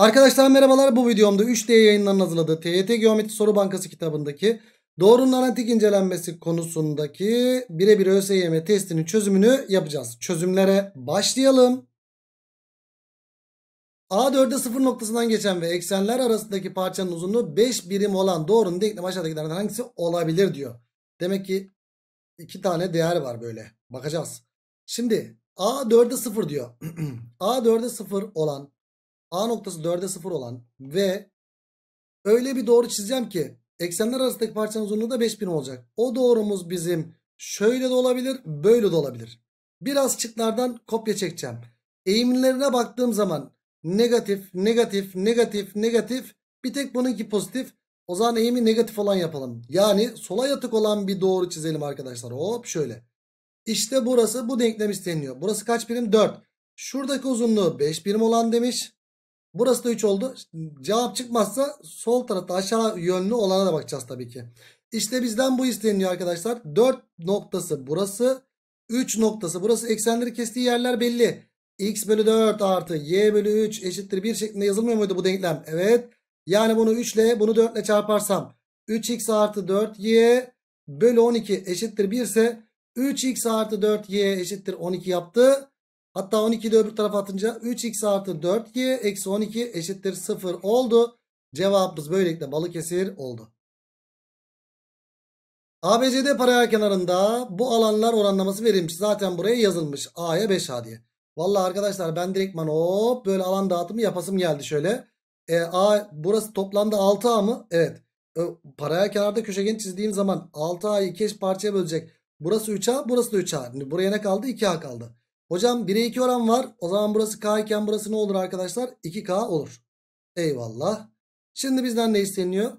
Arkadaşlar merhabalar bu videomda 3D yayınlarının hazırladığı TYT Geometri Soru Bankası kitabındaki doğrunun analitik incelenmesi konusundaki birebir ÖSYM testinin çözümünü yapacağız. Çözümlere başlayalım. A4'e sıfır noktasından geçen ve eksenler arasındaki parçanın uzunluğu 5 birim olan doğrunun denklemi aşağıdakilerden hangisi olabilir diyor. Demek ki iki tane değer var böyle. Bakacağız. Şimdi A4'e sıfır diyor. A4'e sıfır olan A noktası 4'e 0 olan ve öyle bir doğru çizeceğim ki eksenler arasındaki parçanın uzunluğu da 5000 olacak. O doğrumuz bizim şöyle de olabilir böyle de olabilir. Biraz çıklardan kopya çekeceğim. Eğimlerine baktığım zaman negatif negatif negatif negatif bir tek bununki pozitif. O zaman eğimi negatif olan yapalım. Yani sola yatık olan bir doğru çizelim arkadaşlar. Hop şöyle. İşte burası bu denklem isteniyor. Burası kaç birim? 4. Şuradaki uzunluğu 5 birim olan demiş. Burası da 3 oldu. Cevap çıkmazsa sol tarafta aşağı yönlü olana da bakacağız tabii ki. İşte bizden bu isteniyor arkadaşlar. 4 noktası burası. 3 noktası burası. Eksenleri kestiği yerler belli. x bölü 4 artı y bölü 3 eşittir 1 şeklinde yazılmıyor muydu bu denklem? Evet. Yani bunu 3 ile bunu 4 ile çarparsam 3x artı 4y bölü 12 eşittir 1 ise 3x artı 4y eşittir 12 yaptı. Hatta 12'yi de öbür tarafa atınca 3x artı 4y eksi 12 eşittir 0 oldu. Cevabımız böylelikle Balıkesir oldu. ABCD paralel kenarında bu alanlar oranlaması verilmiş. Zaten buraya yazılmış. A'ya 5A diye. Valla arkadaşlar ben direktman hop böyle alan dağıtımı yapasım geldi şöyle. E, A burası toplamda 6A mı? Evet. E, paralel kenarda köşegen çizdiğim zaman 6A'yı 2 parçaya bölecek. Burası 3A burası da 3A. Buraya ne kaldı? 2A kaldı. Hocam 1'e 2 oran var. O zaman burası K iken burası ne olur arkadaşlar? 2K olur. Eyvallah. Şimdi bizden ne isteniyor?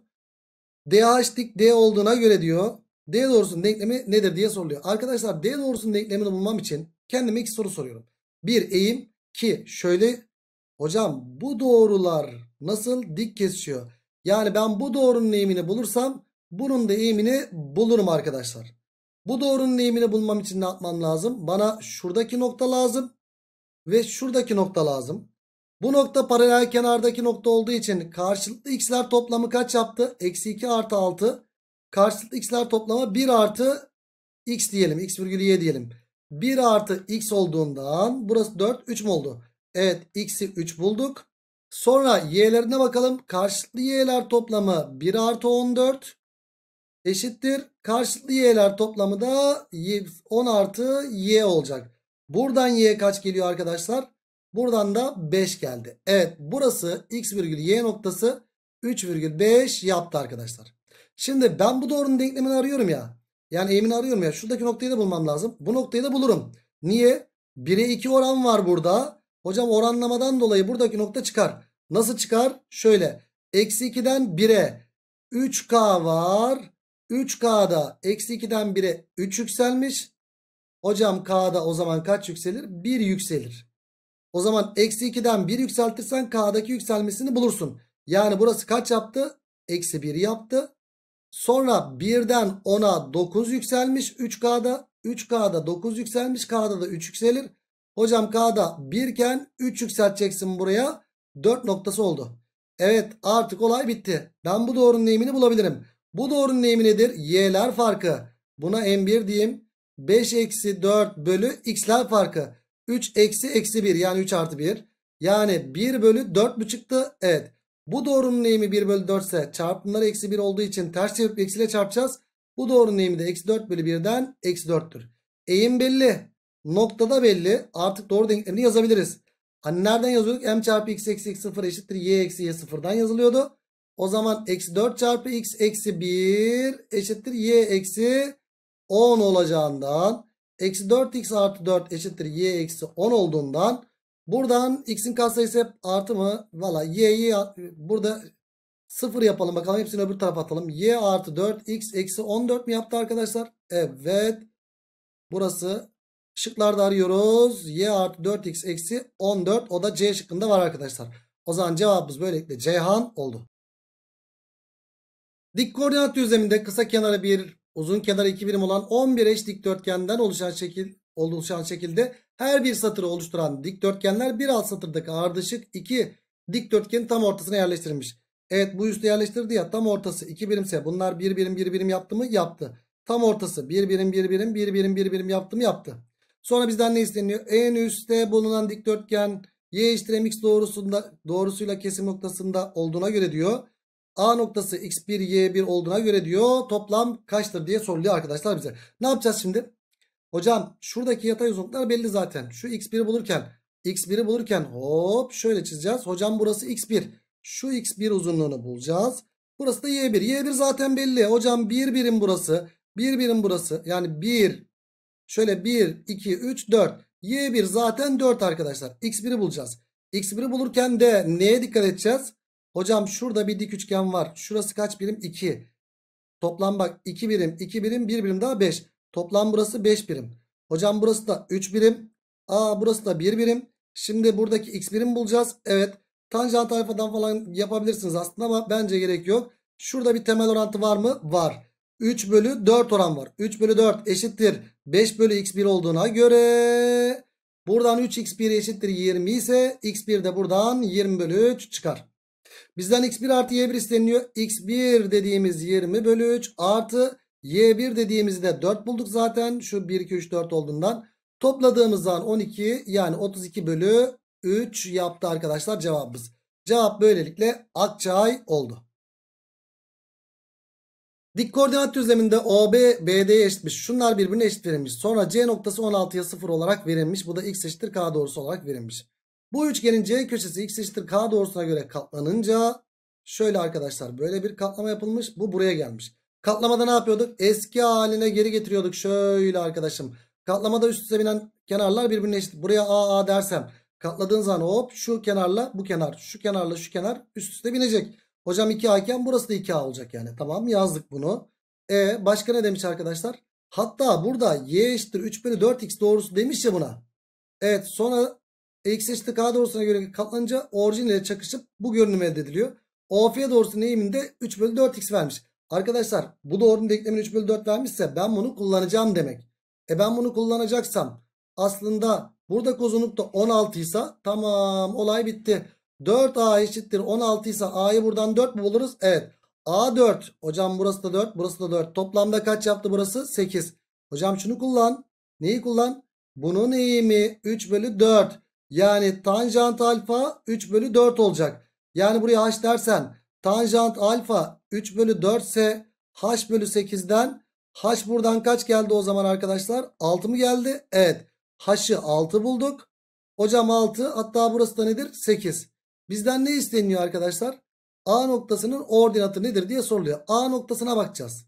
DH dik D olduğuna göre diyor. D doğrusunun denklemi nedir diye soruluyor. Arkadaşlar D doğrusunun denklemini bulmam için kendime iki soru soruyorum. Bir eğim. ki şöyle. Hocam bu doğrular nasıl dik kesişiyor? Yani ben bu doğrunun eğimini bulursam bunun da eğimini bulurum arkadaşlar. Bu doğrunun eğimini bulmam için ne yapmam lazım? Bana şuradaki nokta lazım. Ve şuradaki nokta lazım. Bu nokta paralel kenardaki nokta olduğu için karşılıklı x'ler toplamı kaç yaptı? Eksi 2 artı 6. Karşılıklı x'ler toplamı 1 artı x diyelim. x virgülü y diyelim. 1 artı x olduğundan burası 4 3 mü oldu? Evet x'i 3 bulduk. Sonra y'lerine bakalım. Karşılıklı y'ler toplamı 1 artı 14 eşittir. Karşılıklı y'ler toplamı da 10 artı y olacak. Buradan y kaç geliyor arkadaşlar? Buradan da 5 geldi. Evet burası x virgül y noktası 3,5 yaptı arkadaşlar. Şimdi ben bu doğrunun denklemini arıyorum ya. Yani eğimini arıyorum ya. Şuradaki noktayı da bulmam lazım. Bu noktayı da bulurum. Niye? 1'e 2 oran var burada. Hocam oranlamadan dolayı buradaki nokta çıkar. Nasıl çıkar? Şöyle. Eksi 2'den 1'e 3k var. 3K'da eksi 2'den 1'e 3 yükselmiş. Hocam K'da o zaman kaç yükselir? 1 yükselir. O zaman eksi 2'den 1 yükseltirsen K'daki yükselmesini bulursun. Yani burası kaç yaptı? Eksi 1 yaptı. Sonra 1'den 10'a 9 yükselmiş 3K'da. 3K'da 9 yükselmiş. K'da da 3 yükselir. Hocam K'da 1 iken 3 yükselteceksin buraya. 4 noktası oldu. Evet artık olay bitti. Ben bu doğrunun eğimini bulabilirim. Bu doğrunun eğimi nedir? Y'ler farkı. Buna M1 diyeyim. 5 eksi 4 bölü x'ler farkı. 3 eksi eksi 1 yani 3 artı 1. Yani 1 bölü 4 çıktı Evet. Bu doğrunun eğimi 1 bölü 4 ise çarpımları eksi 1 olduğu için ters çevirip eksiyle çarpacağız. Bu doğrunun eğimi de eksi 4 bölü 1'den eksi 4'tür. Eğim belli. Noktada belli. Artık doğru denklemini yazabiliriz. Hani nereden yazıyorduk? M çarpı x eksi x sıfır eşittir y eksi y sıfırdan yazılıyordu. O zaman eksi 4 çarpı x eksi 1 eşittir y eksi 10 olacağından eksi 4x artı 4 eşittir y eksi 10 olduğundan buradan x'in katsayısı hep artı mı? Valla y'yi burada 0 yapalım bakalım hepsini öbür tarafa atalım. y artı 4x eksi 14 mi yaptı arkadaşlar? Evet. Burası şıklarda arıyoruz. y artı 4x eksi 14 o da c şıkkında var arkadaşlar. O zaman cevabımız böylelikle Ceyhan oldu. Dik koordinat düzleminde kısa kenarı bir, uzun kenarı iki birim olan 11 eş dikdörtgenden oluşan şekil oluşan şekilde her bir satırı oluşturan dikdörtgenler bir alt satırdaki ardışık iki dikdörtgenin tam ortasına yerleştirilmiş. Evet bu üstte yerleştirdi ya tam ortası iki birimse bunlar bir birim bir birim yaptı mı? Yaptı. Tam ortası bir birim bir birim bir birim bir birim yaptı mı? Yaptı. Sonra bizden ne isteniyor? En üstte bulunan dikdörtgen y eşittir mx doğrusunda, doğrusuyla kesim noktasında olduğuna göre diyor. A noktası x1 y1 olduğuna göre diyor toplam kaçtır diye soruluyor arkadaşlar bize. Ne yapacağız şimdi? Hocam şuradaki yatay uzunluklar belli zaten. Şu x1'i bulurken x1'i bulurken hop şöyle çizeceğiz. Hocam burası x1. Şu x1 uzunluğunu bulacağız. Burası da y1. y1 zaten belli. Hocam 1 birim burası. 1 birim burası. Yani 1 şöyle 1 2 3 4. y1 zaten 4 arkadaşlar. x1'i bulacağız. x1'i bulurken de neye dikkat edeceğiz? Hocam şurada bir dik üçgen var. Şurası kaç birim? 2. Toplam bak 2 birim, 2 birim, 1 birim daha 5. Toplam burası 5 birim. Hocam burası da 3 birim. Aa burası da 1 birim. Şimdi buradaki x birim bulacağız. Evet. Tanjant tayfadan falan yapabilirsiniz aslında ama bence gerek yok. Şurada bir temel orantı var mı? Var. 3 bölü 4 oran var. 3 bölü 4 eşittir. 5 bölü x1 olduğuna göre buradan 3x1 eşittir 20 ise x1 de buradan 20 bölü 3 çıkar. Bizden x1 artı y1 isteniliyor. x1 dediğimiz 20 bölü 3 artı y1 dediğimizi de 4 bulduk zaten. Şu 1, 2, 3, 4 olduğundan. Topladığımız zaman 12 yani 32 bölü 3 yaptı arkadaşlar cevabımız. Cevap böylelikle Akçay oldu. Dik koordinat düzleminde OB BD'ye eşitmiş. Şunlar birbirine eşit verilmiş. Sonra C noktası 16'ya 0 olarak verilmiş. Bu da x eşittir k doğrusu olarak verilmiş. Bu üçgenin C köşesi x eşittir k doğrusuna göre katlanınca şöyle arkadaşlar böyle bir katlama yapılmış. Bu buraya gelmiş. Katlamada ne yapıyorduk? Eski haline geri getiriyorduk. Şöyle arkadaşım. Katlamada üst üste binen kenarlar birbirine eşit. Buraya AA dersem katladığın zaman hop şu kenarla bu kenar şu kenarla şu kenar üst üste binecek. Hocam 2A iken burası da 2A olacak yani. Tamam yazdık bunu. E başka ne demiş arkadaşlar? Hatta burada y eşittir 3 bölü 4x doğrusu demiş ya buna. Evet sonra X eşittir K doğrusuna göre katlanınca orijin ile çakışıp bu görünüm elde ediliyor. OF'ye doğrusunun eğiminde 3 bölü 4X vermiş. Arkadaşlar bu doğrunun denklemini 3 bölü 4 vermişse ben bunu kullanacağım demek. E ben bunu kullanacaksam aslında burada kozunluk da 16 ise tamam olay bitti. 4A eşittir 16 ise A'yı buradan 4 mü buluruz? Evet. A 4. Hocam burası da 4. Burası da 4. Toplamda kaç yaptı burası? 8. Hocam şunu kullan. Neyi kullan? Bunun eğimi 3 bölü 4. Yani tanjant alfa 3 bölü 4 olacak. Yani buraya h dersen tanjant alfa 3 bölü 4 ise h bölü 8'den h buradan kaç geldi o zaman arkadaşlar? 6 mı geldi? Evet. h'ı 6 bulduk. Hocam 6 hatta burası da nedir? 8. Bizden ne isteniyor arkadaşlar? A noktasının ordinatı nedir diye soruluyor. A noktasına bakacağız.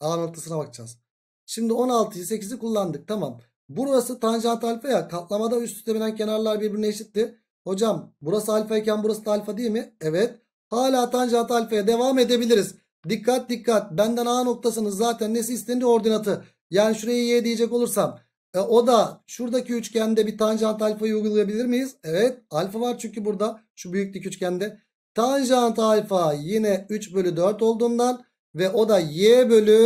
A noktasına bakacağız. Şimdi 16'yı 8'i kullandık. Tamam. Burası tanjant alfa ya. Katlamada üst üste binen kenarlar birbirine eşitti. Hocam burası alfa iken burası da alfa değil mi? Evet. Hala tanjant alfaya devam edebiliriz. Dikkat dikkat. Benden A noktasının zaten nesi istendi ordinatı. Yani şurayı Y diyecek olursam. E, o da şuradaki üçgende bir tanjant alfayı uygulayabilir miyiz? Evet. Alfa var çünkü burada. Şu büyük dik üçgende. Tanjant alfa yine 3 bölü 4 olduğundan ve o da y bölü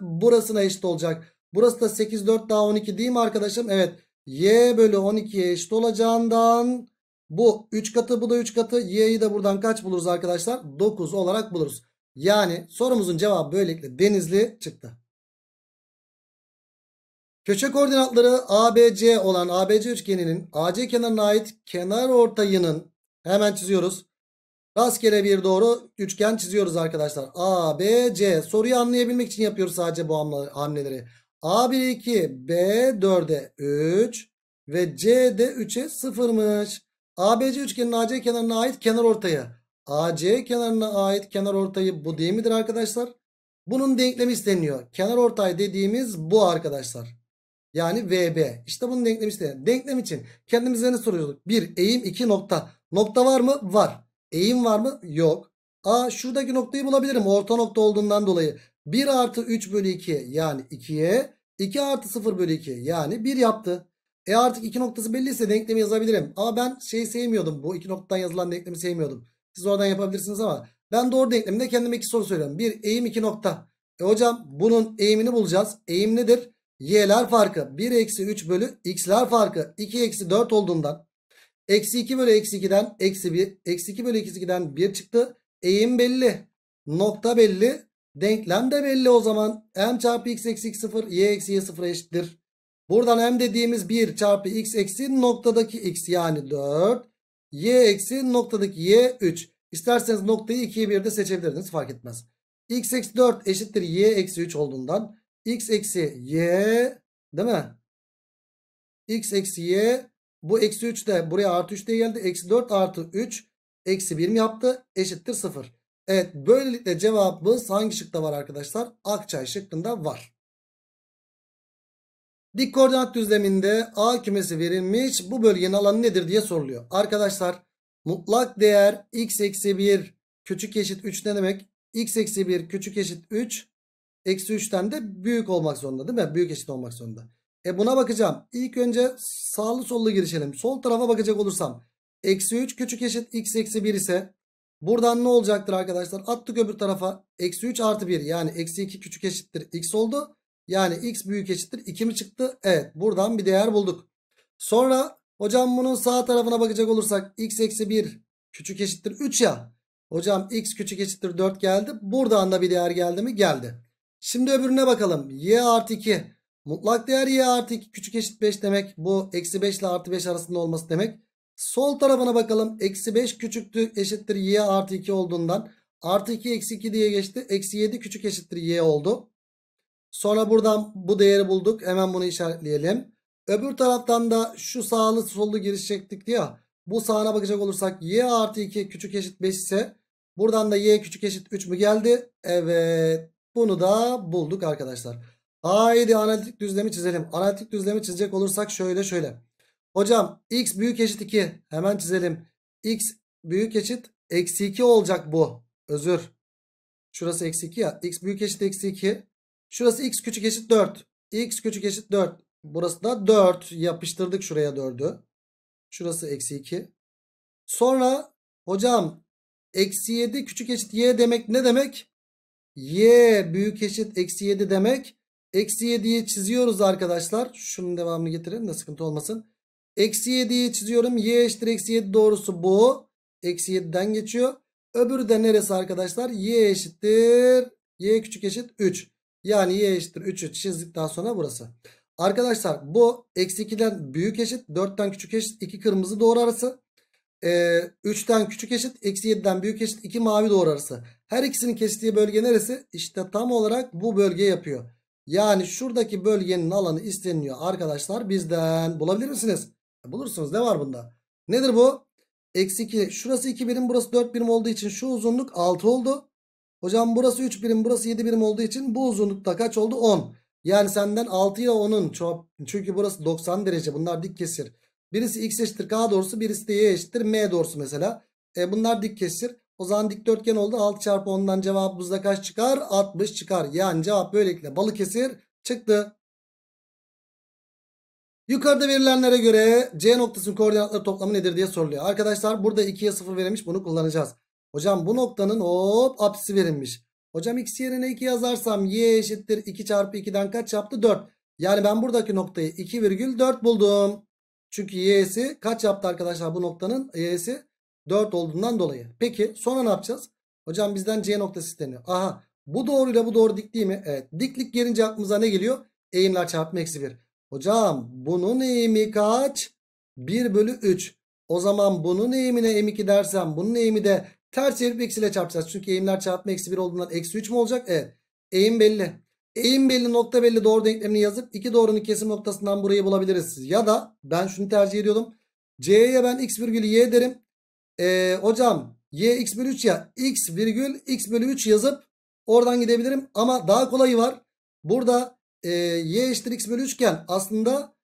burasına eşit olacak. Burası da 8 4 daha 12 değil mi arkadaşım? Evet. Y bölü 12'ye eşit olacağından bu 3 katı bu da 3 katı. Y'yi de buradan kaç buluruz arkadaşlar? 9 olarak buluruz. Yani sorumuzun cevabı böylelikle denizli çıktı. Köşe koordinatları ABC olan ABC üçgeninin AC kenarına ait kenar ortayının hemen çiziyoruz. Rastgele bir doğru üçgen çiziyoruz arkadaşlar. ABC soruyu anlayabilmek için yapıyoruz sadece bu hamleleri. A 1'e 2, B 4'e 3 ve C de 3'e 0'mış. ABC üçgenin AC kenarına ait kenar ortayı. AC kenarına ait kenar ortayı bu değil midir arkadaşlar? Bunun denklemi isteniyor. Kenar ortay dediğimiz bu arkadaşlar. Yani VB. İşte bunun denklemi isteniyor. Denklem için kendimize ne soruyorduk? Bir eğim iki nokta. Nokta var mı? Var. Eğim var mı? Yok. A şuradaki noktayı bulabilirim. Orta nokta olduğundan dolayı. 1 artı 3 bölü 2 yani 2'ye 2 artı 0 bölü 2 yani 1 yaptı. E artık 2 noktası belliyse denklemi yazabilirim. Ama ben şey sevmiyordum. Bu 2 noktadan yazılan denklemi sevmiyordum. Siz oradan yapabilirsiniz ama ben doğru denklemde kendime iki soru söylüyorum. 1 eğim 2 nokta. E hocam bunun eğimini bulacağız. Eğim nedir? Y'ler farkı 1 eksi 3 bölü x'ler farkı 2 eksi 4 olduğundan eksi 2 bölü eksi 2'den eksi 1 eksi 2 bölü eksi 2'den 1 çıktı. Eğim belli. Nokta belli. Denklem de belli o zaman. M çarpı x eksi 0 y eksi y 0 eşittir. Buradan m dediğimiz 1 çarpı x eksi noktadaki x yani 4. y eksi noktadaki y 3. İsterseniz noktayı 2'ye 1'de seçebilirsiniz fark etmez. x eksi 4 eşittir y eksi 3 olduğundan x eksi y değil mi? x eksi y bu eksi 3 de buraya artı 3 diye geldi. Eksi 4 artı 3 eksi 1 mi yaptı? Eşittir 0. Evet böylelikle cevabımız hangi şıkta var arkadaşlar? Akçay şıkkında var. Dik koordinat düzleminde A kümesi verilmiş. Bu bölgenin alanı nedir diye soruluyor. Arkadaşlar mutlak değer x eksi 1 küçük eşit 3 ne demek? x eksi 1 küçük eşit 3 eksi 3'ten de büyük olmak zorunda değil mi? Büyük eşit olmak zorunda. E buna bakacağım. İlk önce sağlı sollu girişelim. Sol tarafa bakacak olursam eksi 3 küçük eşit x eksi 1 ise Buradan ne olacaktır arkadaşlar? Attık öbür tarafa. Eksi 3 artı 1 yani eksi 2 küçük eşittir x oldu. Yani x büyük eşittir 2 mi çıktı? Evet buradan bir değer bulduk. Sonra hocam bunun sağ tarafına bakacak olursak x eksi 1 küçük eşittir 3 ya. Hocam x küçük eşittir 4 geldi. Buradan da bir değer geldi mi? Geldi. Şimdi öbürüne bakalım. y artı 2 mutlak değer y artı 2 küçük eşit 5 demek. Bu eksi 5 ile artı 5 arasında olması demek. Sol tarafına bakalım. Eksi 5 küçüktü eşittir y artı 2 olduğundan. Artı 2 eksi 2 diye geçti. Eksi 7 küçük eşittir y oldu. Sonra buradan bu değeri bulduk. Hemen bunu işaretleyelim. Öbür taraftan da şu sağlı sollu giriş çektik ya. Bu sağına bakacak olursak y artı 2 küçük eşit 5 ise buradan da y küçük eşit 3 mü geldi? Evet bunu da bulduk arkadaşlar. Haydi analitik düzlemi çizelim. Analitik düzlemi çizecek olursak şöyle şöyle. Hocam x büyük eşit 2. Hemen çizelim. x büyük eşit eksi 2 olacak bu. Özür. Şurası eksi 2 ya. x büyük eşit eksi 2. Şurası x küçük eşit 4. x küçük eşit 4. Burası da 4. Yapıştırdık şuraya 4'ü. Şurası eksi 2. Sonra hocam eksi 7 küçük eşit y demek ne demek? y büyük eşit eksi 7 demek. Eksi 7'yi çiziyoruz arkadaşlar. Şunun devamını getirelim de sıkıntı olmasın. Eksi 7'yi çiziyorum. Y eşittir eksi 7 doğrusu bu. Eksi 7'den geçiyor. Öbürü de neresi arkadaşlar? Y eşittir. Y küçük eşit 3. Yani y eşittir 3'ü çizdikten sonra burası. Arkadaşlar bu eksi 2'den büyük eşit 4'ten küçük eşit 2 kırmızı doğru arası. Ee, 3'ten küçük eşit eksi 7'den büyük eşit 2 mavi doğru arası. Her ikisinin kestiği bölge neresi? İşte tam olarak bu bölge yapıyor. Yani şuradaki bölgenin alanı isteniyor arkadaşlar bizden. Bulabilir misiniz? Bulursunuz ne var bunda? Nedir bu? Eksi 2. Şurası 2 birim burası 4 birim olduğu için şu uzunluk 6 oldu. Hocam burası 3 birim burası 7 birim olduğu için bu uzunlukta kaç oldu? 10. Yani senden 6 ile 10'un çop. Çünkü burası 90 derece bunlar dik kesir. Birisi x eşittir k doğrusu birisi de y eşittir m doğrusu mesela. E bunlar dik kesir. O zaman dikdörtgen oldu 6 çarpı 10'dan cevabımızda kaç çıkar? 60 çıkar. Yani cevap böylelikle balık kesir çıktı. Yukarıda verilenlere göre C noktasının koordinatları toplamı nedir diye soruluyor. Arkadaşlar burada 2'ye 0 verilmiş bunu kullanacağız. Hocam bu noktanın hop apsisi verilmiş. Hocam x yerine 2 yazarsam y eşittir 2 çarpı 2'den kaç yaptı? 4. Yani ben buradaki noktayı 2,4 buldum. Çünkü y'si kaç yaptı arkadaşlar bu noktanın? y'si 4 olduğundan dolayı. Peki sonra ne yapacağız? Hocam bizden c noktası isteniyor. Aha bu doğruyla bu doğru dik değil mi? Evet diklik gelince aklımıza ne geliyor? Eğimler çarpma eksi 1. Hocam bunun eğimi kaç? 1 bölü 3. O zaman bunun eğimine M2 dersem bunun eğimi de ters çevirip ile çarpacağız. Çünkü eğimler çarpma eksi 1 olduğundan eksi 3 mü olacak? Evet. Eğim belli. Eğim belli nokta belli doğru denklemini yazıp iki doğrunun kesim noktasından burayı bulabiliriz. Ya da ben şunu tercih ediyordum. C'ye ben x virgül y derim. Ee, hocam y x bölü 3 ya x virgül x bölü 3 yazıp oradan gidebilirim. Ama daha kolayı var. Burada e, y eşittir x bölü 3 iken aslında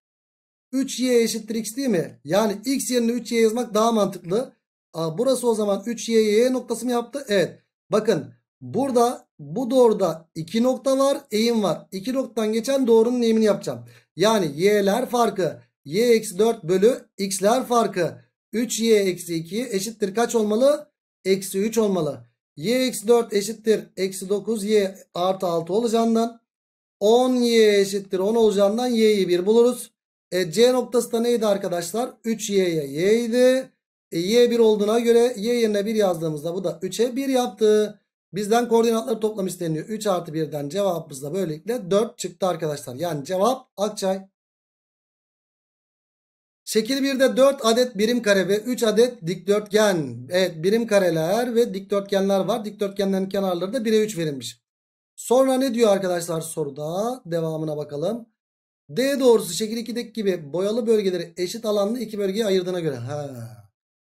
3y eşittir x değil mi? Yani x yerine 3y yazmak daha mantıklı. Aa, burası o zaman 3y y noktası mı yaptı? Evet. Bakın burada bu doğruda 2 nokta var eğim var. 2 noktadan geçen doğrunun eğimini yapacağım. Yani y'ler farkı y eksi 4 bölü x'ler farkı 3y eksi 2 eşittir kaç olmalı? Eksi 3 olmalı. y eksi 4 eşittir eksi 9y artı 6 olacağından 10y eşittir 10 olacağından y'yi 1 buluruz. E, C noktası da neydi arkadaşlar? 3y'ye y idi. E, y 1 olduğuna göre y yerine 1 yazdığımızda bu da 3'e 1 yaptı. Bizden koordinatları toplam isteniyor. 3 artı 1'den cevabımız da böylelikle 4 çıktı arkadaşlar. Yani cevap Akçay. Şekil 1'de 4 adet birim kare ve 3 adet dikdörtgen. Evet birim kareler ve dikdörtgenler var. Dikdörtgenlerin kenarları da 1'e 3 verilmiş. Sonra ne diyor arkadaşlar soruda? Devamına bakalım. D doğrusu şekil 2'deki gibi boyalı bölgeleri eşit alanlı iki bölgeye ayırdığına göre. Ha.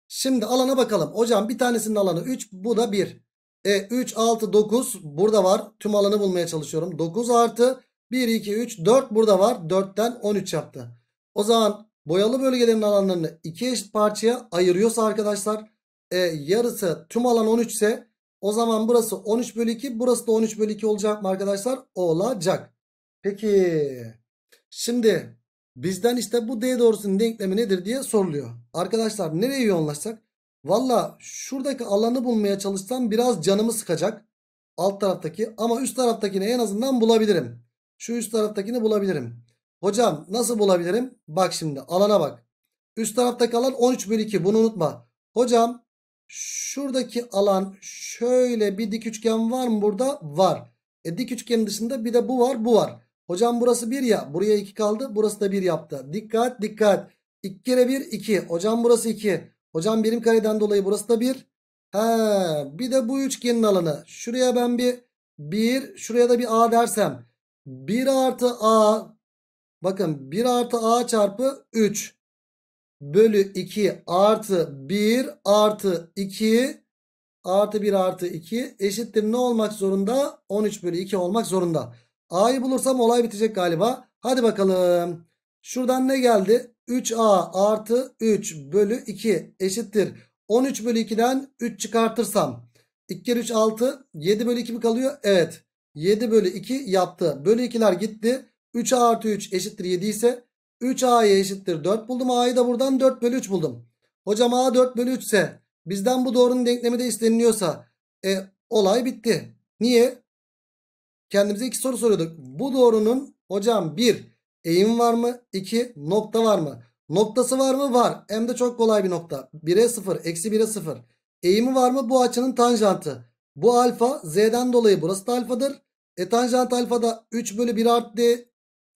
Şimdi alana bakalım. Hocam bir tanesinin alanı 3 bu da 1. E 3 6 9 burada var. Tüm alanı bulmaya çalışıyorum. 9 artı 1 2 3 4 burada var. 4'ten 13 yaptı. O zaman boyalı bölgelerin alanlarını iki eşit parçaya ayırıyorsa arkadaşlar e, yarısı tüm alan 13 ise o zaman burası 13 bölü 2. Burası da 13 bölü 2 olacak mı arkadaşlar? Olacak. Peki. Şimdi bizden işte bu D doğrusunun denklemi nedir diye soruluyor. Arkadaşlar nereye yoğunlaşsak? Valla şuradaki alanı bulmaya çalışsam biraz canımı sıkacak. Alt taraftaki ama üst taraftakini en azından bulabilirim. Şu üst taraftakini bulabilirim. Hocam nasıl bulabilirim? Bak şimdi alana bak. Üst taraftaki alan 13 bölü 2 bunu unutma. Hocam Şuradaki alan şöyle bir dik üçgen var mı burada? Var. E dik üçgenin dışında bir de bu var bu var. Hocam burası 1 ya buraya 2 kaldı burası da 1 yaptı. Dikkat dikkat. 2 kere 1 2. Hocam burası 2. Hocam birim kareden dolayı burası da 1. Ha, bir de bu üçgenin alanı. Şuraya ben bir 1 şuraya da bir a dersem. 1 artı a bakın 1 artı a çarpı 3 bölü 2 artı 1 artı 2 artı 1 artı 2 eşittir ne olmak zorunda? 13 bölü 2 olmak zorunda. A'yı bulursam olay bitecek galiba. Hadi bakalım. Şuradan ne geldi? 3A artı 3 bölü 2 eşittir. 13 bölü 2'den 3 çıkartırsam. 2 kere 3 6. 7 bölü 2 mi kalıyor? Evet. 7 bölü 2 yaptı. Bölü 2'ler gitti. 3 artı 3 eşittir 7 ise 3 A'ya eşittir 4 buldum. A'yı da buradan 4 bölü 3 buldum. Hocam A 4 bölü 3 ise bizden bu doğrunun denklemi de isteniliyorsa e, olay bitti. Niye? Kendimize iki soru soruyorduk. Bu doğrunun hocam 1 eğim var mı? 2 nokta var mı? Noktası var mı? Var. Hem de çok kolay bir nokta. 1'e 0, eksi 1'e 0. Eğimi var mı? Bu açının tanjantı. Bu alfa z'den dolayı burası da alfadır. E tanjant alfa da 3 bölü 1 artı,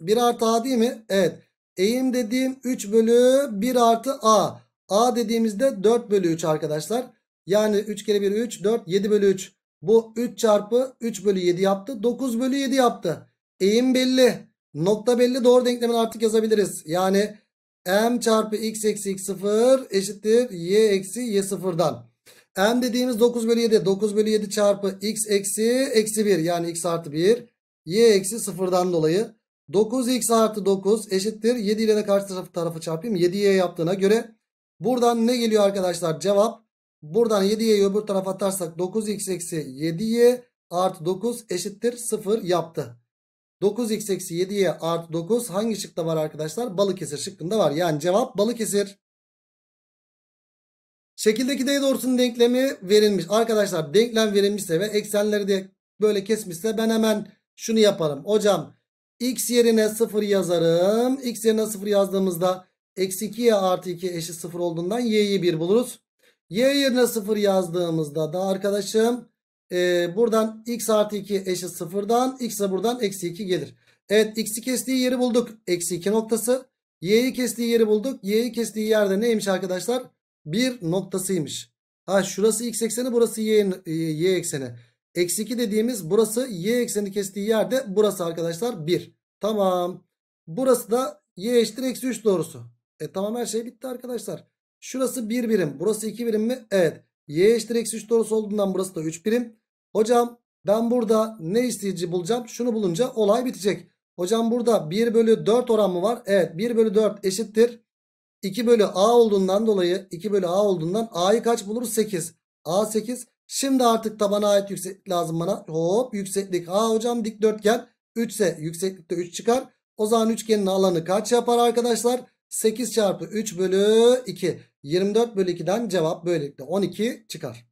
1 artı a değil mi? Evet. Eğim dediğim 3 bölü 1 artı A. A dediğimizde 4 bölü 3 arkadaşlar. Yani 3 kere 1 3 4 7 bölü 3. Bu 3 çarpı 3 bölü 7 yaptı. 9 bölü 7 yaptı. Eğim belli. Nokta belli. Doğru denklemin artık yazabiliriz. Yani m çarpı x eksi x 0 eşittir y eksi y 0'dan. m dediğimiz 9 bölü 7. 9 bölü 7 çarpı x eksi eksi 1 yani x artı 1 y eksi 0'dan dolayı. 9x artı 9 eşittir. 7 ile de karşı tarafı, tarafı çarpayım. y yaptığına göre buradan ne geliyor arkadaşlar? Cevap buradan 7 7'ye öbür tarafa atarsak 9x eksi 7y artı 9 eşittir 0 yaptı. 9x eksi 7y artı 9 hangi şıkta var arkadaşlar? Balıkesir şıkkında var. Yani cevap Balıkesir. Şekildeki D doğrusunun denklemi verilmiş. Arkadaşlar denklem verilmişse ve eksenleri de böyle kesmişse ben hemen şunu yaparım. Hocam X yerine 0 yazarım. X yerine 0 yazdığımızda eksi 2y artı 2 eşit 0 olduğundan y'yi 1 buluruz. Y yerine 0 yazdığımızda da arkadaşım e, buradan x artı 2 eşit 0'dan x'e buradan eksi 2 gelir. Evet x'i kestiği yeri bulduk. Eksi 2 noktası. Y'yi kestiği yeri bulduk. Y'yi kestiği yerde neymiş arkadaşlar? 1 noktasıymış. Ha şurası x ekseni burası y, y ekseni. Eksi 2 dediğimiz burası y ekseni kestiği yerde burası arkadaşlar 1. Tamam. Burası da y eşittir eksi 3 doğrusu. E tamam her şey bitti arkadaşlar. Şurası 1 birim. Burası 2 birim mi? Evet. Y eşittir eksi 3 doğrusu olduğundan burası da 3 birim. Hocam ben burada ne isteyici bulacağım? Şunu bulunca olay bitecek. Hocam burada 1 bölü 4 oran mı var? Evet 1 bölü 4 eşittir. 2 bölü A olduğundan dolayı 2 bölü A olduğundan A'yı kaç buluruz? 8. A 8. Şimdi artık tabana ait yükseklik lazım bana. Hop yükseklik. Ha hocam dikdörtgen 3 ise yükseklikte 3 çıkar. O zaman üçgenin alanı kaç yapar arkadaşlar? 8 çarpı 3 bölü 2. 24 bölü 2'den cevap böylelikle 12 çıkar.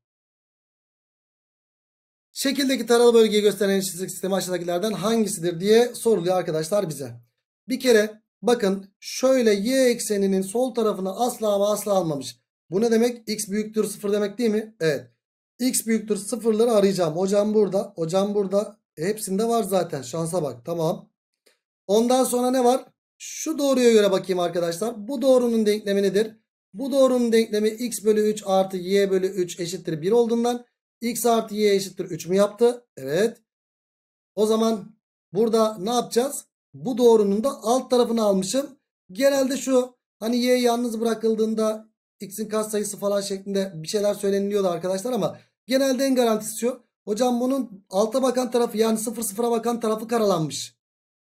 Şekildeki taralı bölgeyi gösteren eşitlik sistemi aşağıdakilerden hangisidir diye soruluyor arkadaşlar bize. Bir kere bakın şöyle y ekseninin sol tarafına asla ama asla almamış. Bu ne demek? x büyüktür 0 demek değil mi? Evet. X büyüktür sıfırları arayacağım. Hocam burada. Hocam burada. E, hepsinde var zaten. Şansa bak. Tamam. Ondan sonra ne var? Şu doğruya göre bakayım arkadaşlar. Bu doğrunun denklemi nedir? Bu doğrunun denklemi x bölü 3 artı y bölü 3 eşittir 1 olduğundan x artı y eşittir 3 mü yaptı? Evet. O zaman burada ne yapacağız? Bu doğrunun da alt tarafını almışım. Genelde şu hani y yalnız bırakıldığında x'in katsayısı falan şeklinde bir şeyler söyleniliyordu arkadaşlar ama Genelde en garantisi şu. Hocam bunun alta bakan tarafı yani 0 0'a bakan tarafı karalanmış.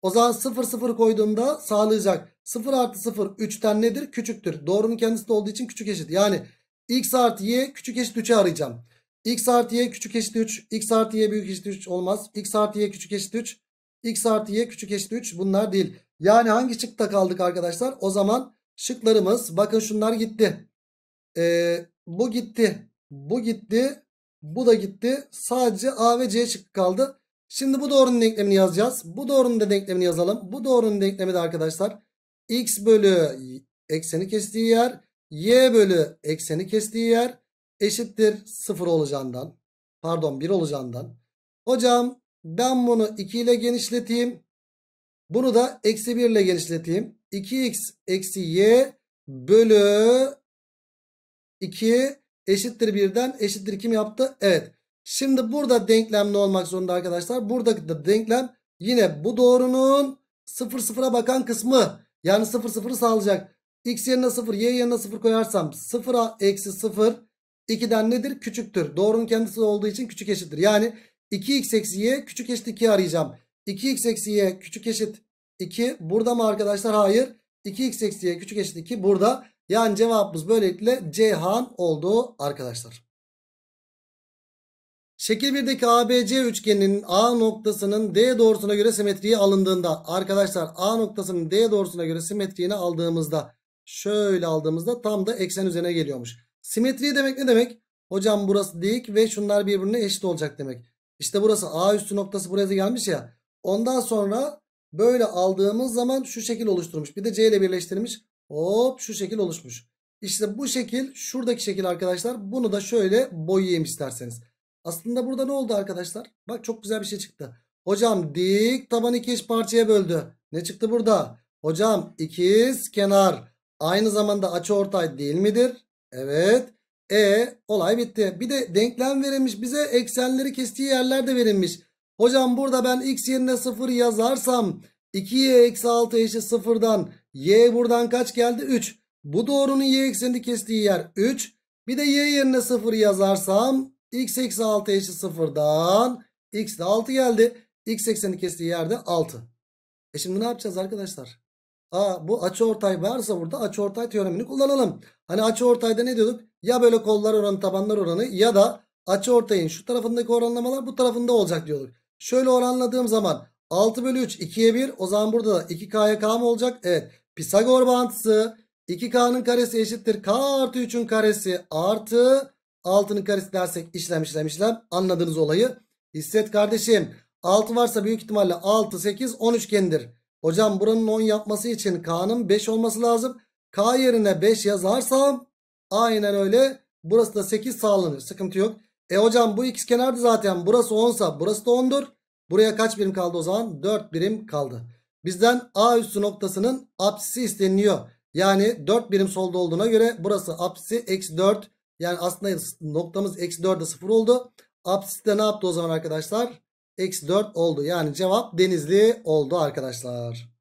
O zaman 0 0 koyduğumda sağlayacak. 0 artı 0 3'ten nedir? Küçüktür. Doğrunun kendisi de olduğu için küçük eşit. Yani x artı y küçük eşit 3'e arayacağım. x artı y küçük eşit 3. x artı y büyük eşit 3 olmaz. x artı y küçük eşit 3. x artı y küçük eşit 3 bunlar değil. Yani hangi şıkta kaldık arkadaşlar? O zaman şıklarımız bakın şunlar gitti. Ee, bu gitti. Bu gitti. Bu da gitti. Sadece A ve C şıkkı kaldı. Şimdi bu doğrunun denklemini yazacağız. Bu doğrunun da denklemini yazalım. Bu doğrunun denklemi de arkadaşlar x bölü ekseni kestiği yer y bölü ekseni kestiği yer eşittir 0 olacağından pardon 1 olacağından. Hocam ben bunu 2 ile genişleteyim. Bunu da eksi 1 ile genişleteyim. 2x eksi y bölü 2 Eşittir birden eşittir kim yaptı? Evet. Şimdi burada denklem ne olmak zorunda arkadaşlar? Buradaki de denklem yine bu doğrunun 0 sıfıra bakan kısmı. Yani 0 sıfırı sağlayacak. X yerine 0 y yerine 0 koyarsam 0'a eksi 0 2'den nedir? Küçüktür. Doğrunun kendisi olduğu için küçük eşittir. Yani 2x eksi y küçük eşit 2 arayacağım. 2x eksi y küçük eşit 2 burada mı arkadaşlar? Hayır. 2x eksi y küçük eşit 2 burada. Yani cevabımız böylelikle Cihan oldu arkadaşlar. Şekil 1'deki ABC üçgeninin A noktasının D doğrusuna göre simetriği alındığında arkadaşlar A noktasının D doğrusuna göre simetriğini aldığımızda şöyle aldığımızda tam da eksen üzerine geliyormuş. Simetri demek ne demek? Hocam burası dik ve şunlar birbirine eşit olacak demek. İşte burası A üstü noktası buraya gelmiş ya. Ondan sonra böyle aldığımız zaman şu şekil oluşturmuş. Bir de C ile birleştirmiş. Hop şu şekil oluşmuş. İşte bu şekil şuradaki şekil arkadaşlar. Bunu da şöyle boyayayım isterseniz. Aslında burada ne oldu arkadaşlar? Bak çok güzel bir şey çıktı. Hocam dik taban iki eş parçaya böldü. Ne çıktı burada? Hocam ikiz kenar aynı zamanda açı ortay değil midir? Evet. E olay bitti. Bir de denklem verilmiş bize eksenleri kestiği yerler de verilmiş. Hocam burada ben x yerine 0 yazarsam 2y eksi 6 eşit 0'dan Y buradan kaç geldi? 3. Bu doğrunun y eksenini kestiği yer 3. Bir de y yerine 0 yazarsam x eksi 6 eşit 0'dan x de 6 geldi. X ekseni kestiği yerde 6. E şimdi ne yapacağız arkadaşlar? Aa, bu açı ortay varsa burada açı ortay teoremini kullanalım. Hani açı ortayda ne diyorduk? Ya böyle kollar oranı tabanlar oranı ya da açı ortayın şu tarafındaki oranlamalar bu tarafında olacak diyorduk. Şöyle oranladığım zaman 6 bölü 3 2'ye 1 o zaman burada da 2K'ya K mı olacak? Evet. Pisagor bağıntısı 2K'nın karesi eşittir. K artı 3'ün karesi artı 6'nın karesi dersek işlem işlem işlem. anladınız olayı. Hisset kardeşim. 6 varsa büyük ihtimalle 6, 8, 10 üçgendir. Hocam buranın 10 yapması için K'nın 5 olması lazım. K yerine 5 yazarsam aynen öyle. Burası da 8 sağlanır. Sıkıntı yok. E hocam bu x kenardı zaten. Burası 10 burası da 10'dur. Buraya kaç birim kaldı o zaman? 4 birim kaldı. Bizden A üstü noktasının apsisi isteniliyor. Yani 4 birim solda olduğuna göre burası apsisi eksi 4. Yani aslında noktamız eksi 4'e 0 oldu. Apsisi de ne yaptı o zaman arkadaşlar? Eksi 4 oldu. Yani cevap denizli oldu arkadaşlar.